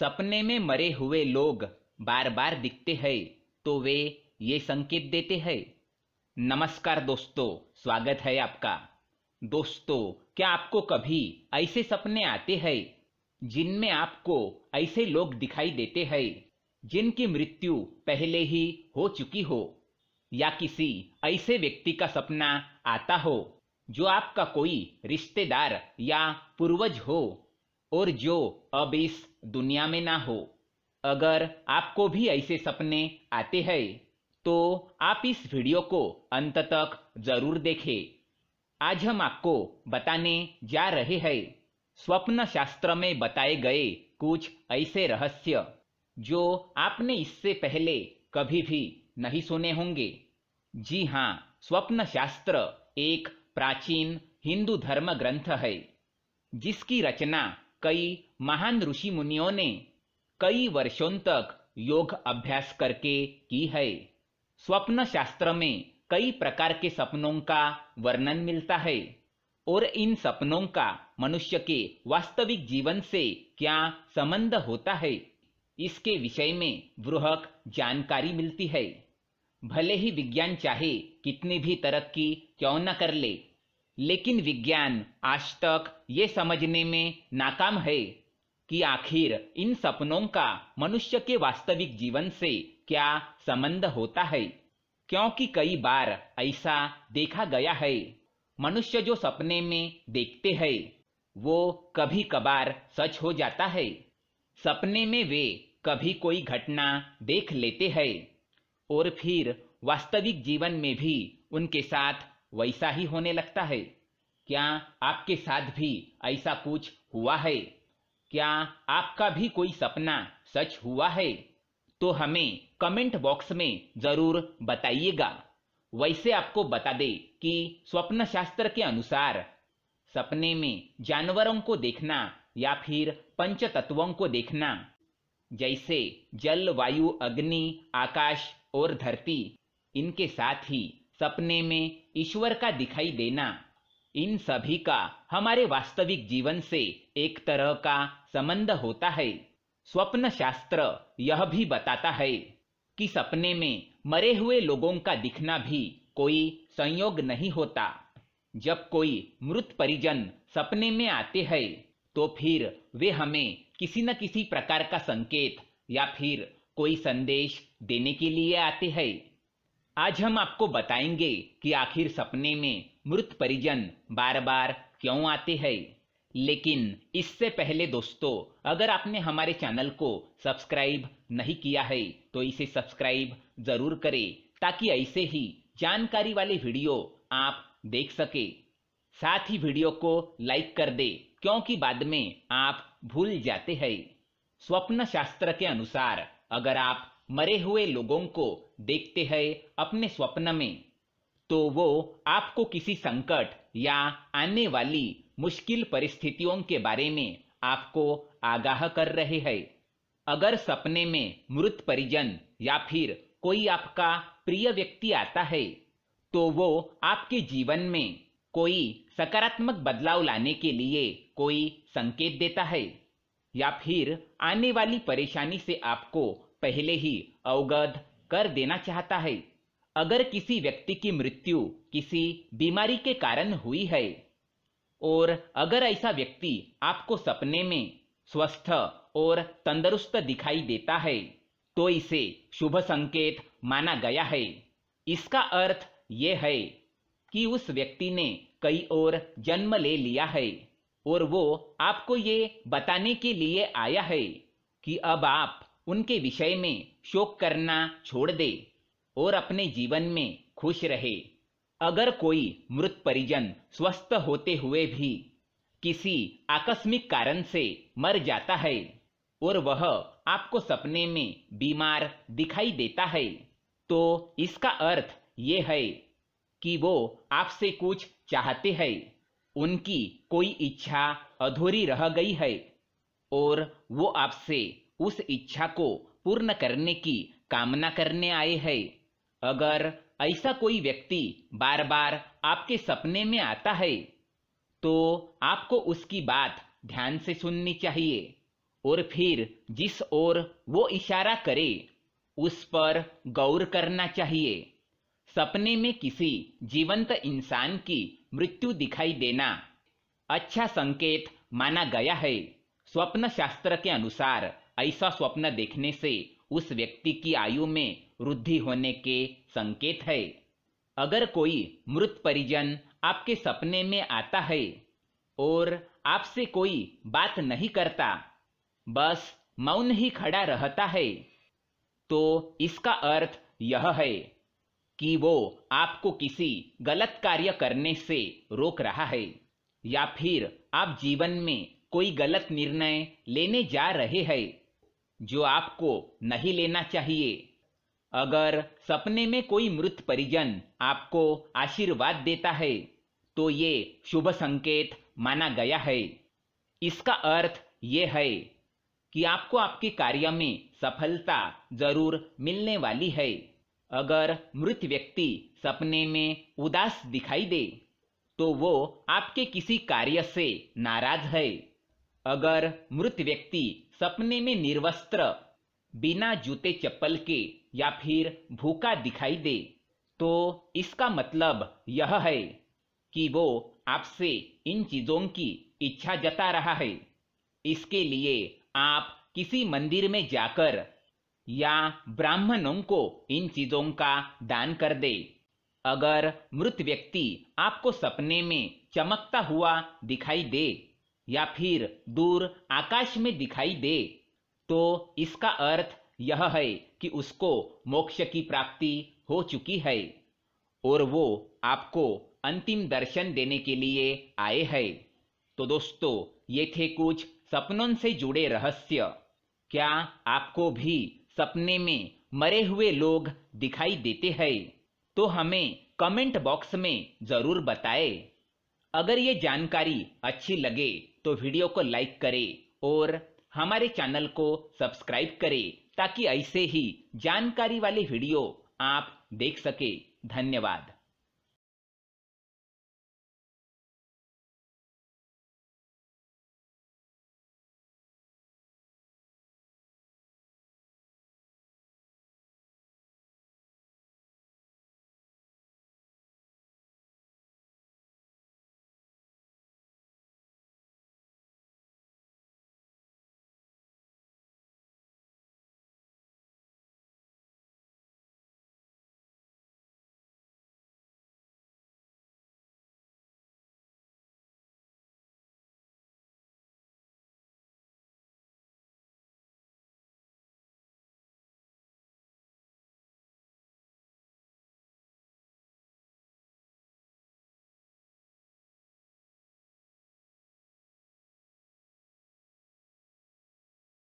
सपने में मरे हुए लोग बार बार दिखते हैं तो वे ये संकेत देते हैं नमस्कार दोस्तों स्वागत है आपका दोस्तों क्या आपको कभी ऐसे सपने आते हैं जिनमें आपको ऐसे लोग दिखाई देते हैं जिनकी मृत्यु पहले ही हो चुकी हो या किसी ऐसे व्यक्ति का सपना आता हो जो आपका कोई रिश्तेदार या पूर्वज हो और जो अब इस दुनिया में ना हो अगर आपको भी ऐसे सपने आते हैं तो आप इस वीडियो को अंत तक जरूर देखें आज हम आपको बताने जा रहे हैं स्वप्न शास्त्र में बताए गए कुछ ऐसे रहस्य जो आपने इससे पहले कभी भी नहीं सुने होंगे जी हाँ स्वप्न शास्त्र एक प्राचीन हिंदू धर्म ग्रंथ है जिसकी रचना कई महान ऋषि मुनियों ने कई वर्षों तक योग अभ्यास करके की है स्वप्न शास्त्र में कई प्रकार के सपनों का वर्णन मिलता है और इन सपनों का मनुष्य के वास्तविक जीवन से क्या संबंध होता है इसके विषय में वृहक जानकारी मिलती है भले ही विज्ञान चाहे कितनी भी तरक्की क्यों न कर ले लेकिन विज्ञान आज तक ये समझने में नाकाम है कि आखिर इन सपनों का मनुष्य के वास्तविक जीवन से क्या संबंध होता है क्योंकि कई बार ऐसा देखा गया है मनुष्य जो सपने में देखते हैं वो कभी कभार सच हो जाता है सपने में वे कभी कोई घटना देख लेते हैं और फिर वास्तविक जीवन में भी उनके साथ वैसा ही होने लगता है क्या आपके साथ भी ऐसा कुछ हुआ है क्या आपका भी कोई सपना सच हुआ है तो हमें कमेंट बॉक्स में जरूर बताइएगा वैसे आपको बता दे कि स्वप्न शास्त्र के अनुसार सपने में जानवरों को देखना या फिर पंच तत्वों को देखना जैसे जल वायु अग्नि आकाश और धरती इनके साथ ही सपने में ईश्वर का दिखाई देना इन सभी का हमारे वास्तविक जीवन से एक तरह का संबंध होता है स्वप्न शास्त्र यह भी बताता है कि सपने में मरे हुए लोगों का दिखना भी कोई संयोग नहीं होता जब कोई मृत परिजन सपने में आते हैं तो फिर वे हमें किसी न किसी प्रकार का संकेत या फिर कोई संदेश देने के लिए आते हैं आज हम आपको बताएंगे कि आखिर सपने में मृत परिजन बार बार क्यों आते हैं लेकिन इससे पहले दोस्तों अगर आपने हमारे चैनल को सब्सक्राइब नहीं किया है तो इसे सब्सक्राइब जरूर करें ताकि ऐसे ही जानकारी वाले वीडियो आप देख सके साथ ही वीडियो को लाइक कर दे क्योंकि बाद में आप भूल जाते हैं स्वप्न शास्त्र के अनुसार अगर आप मरे हुए लोगों को देखते हैं अपने स्वप्न में तो वो आपको किसी संकट या आने वाली मुश्किल परिस्थितियों के बारे में आपको आगाह कर रहे हैं अगर सपने में मृत परिजन या फिर कोई आपका प्रिय व्यक्ति आता है तो वो आपके जीवन में कोई सकारात्मक बदलाव लाने के लिए कोई संकेत देता है या फिर आने वाली परेशानी से आपको पहले ही अवगत कर देना चाहता है अगर किसी व्यक्ति की मृत्यु किसी बीमारी के कारण हुई है और अगर ऐसा व्यक्ति आपको सपने में स्वस्थ और तंदुरुस्त दिखाई देता है तो इसे शुभ संकेत माना गया है इसका अर्थ ये है कि उस व्यक्ति ने कई और जन्म ले लिया है और वो आपको ये बताने के लिए आया है कि अब आप उनके विषय में शोक करना छोड़ दें और अपने जीवन में खुश रहे अगर कोई मृत परिजन स्वस्थ होते हुए भी किसी आकस्मिक कारण से मर जाता है और वह आपको सपने में बीमार दिखाई देता है तो इसका अर्थ ये है कि वो आपसे कुछ चाहते हैं उनकी कोई इच्छा अधूरी रह गई है और वो आपसे उस इच्छा को पूर्ण करने की कामना करने आए हैं अगर ऐसा कोई व्यक्ति बार बार आपके सपने में आता है तो आपको उसकी बात ध्यान से सुननी चाहिए और फिर जिस ओर वो इशारा करे उस पर गौर करना चाहिए सपने में किसी जीवंत इंसान की मृत्यु दिखाई देना अच्छा संकेत माना गया है स्वप्न शास्त्र के अनुसार ऐसा स्वप्न देखने से उस व्यक्ति की आयु में वृद्धि होने के संकेत है अगर कोई मृत परिजन आपके सपने में आता है और आपसे कोई बात नहीं करता बस मौन ही खड़ा रहता है तो इसका अर्थ यह है कि वो आपको किसी गलत कार्य करने से रोक रहा है या फिर आप जीवन में कोई गलत निर्णय लेने जा रहे हैं जो आपको नहीं लेना चाहिए अगर सपने में कोई मृत परिजन आपको आशीर्वाद देता है तो ये शुभ संकेत माना गया है इसका अर्थ ये है कि आपको आपके कार्य में सफलता जरूर मिलने वाली है अगर मृत व्यक्ति सपने में उदास दिखाई दे तो वो आपके किसी कार्य से नाराज है अगर मृत व्यक्ति सपने में निर्वस्त्र बिना जूते चप्पल के या फिर भूखा दिखाई दे तो इसका मतलब यह है कि वो आपसे इन चीजों की इच्छा जता रहा है इसके लिए आप किसी मंदिर में जाकर या ब्राह्मणों को इन चीजों का दान कर दे अगर मृत व्यक्ति आपको सपने में चमकता हुआ दिखाई दे या फिर दूर आकाश में दिखाई दे तो इसका अर्थ यह है कि उसको मोक्ष की प्राप्ति हो चुकी है और वो आपको अंतिम दर्शन देने के लिए आए हैं तो दोस्तों ये थे कुछ सपनों से जुड़े रहस्य क्या आपको भी सपने में मरे हुए लोग दिखाई देते हैं तो हमें कमेंट बॉक्स में जरूर बताएं अगर ये जानकारी अच्छी लगे तो वीडियो को लाइक करें और हमारे चैनल को सब्सक्राइब करें ताकि ऐसे ही जानकारी वाले वीडियो आप देख सके धन्यवाद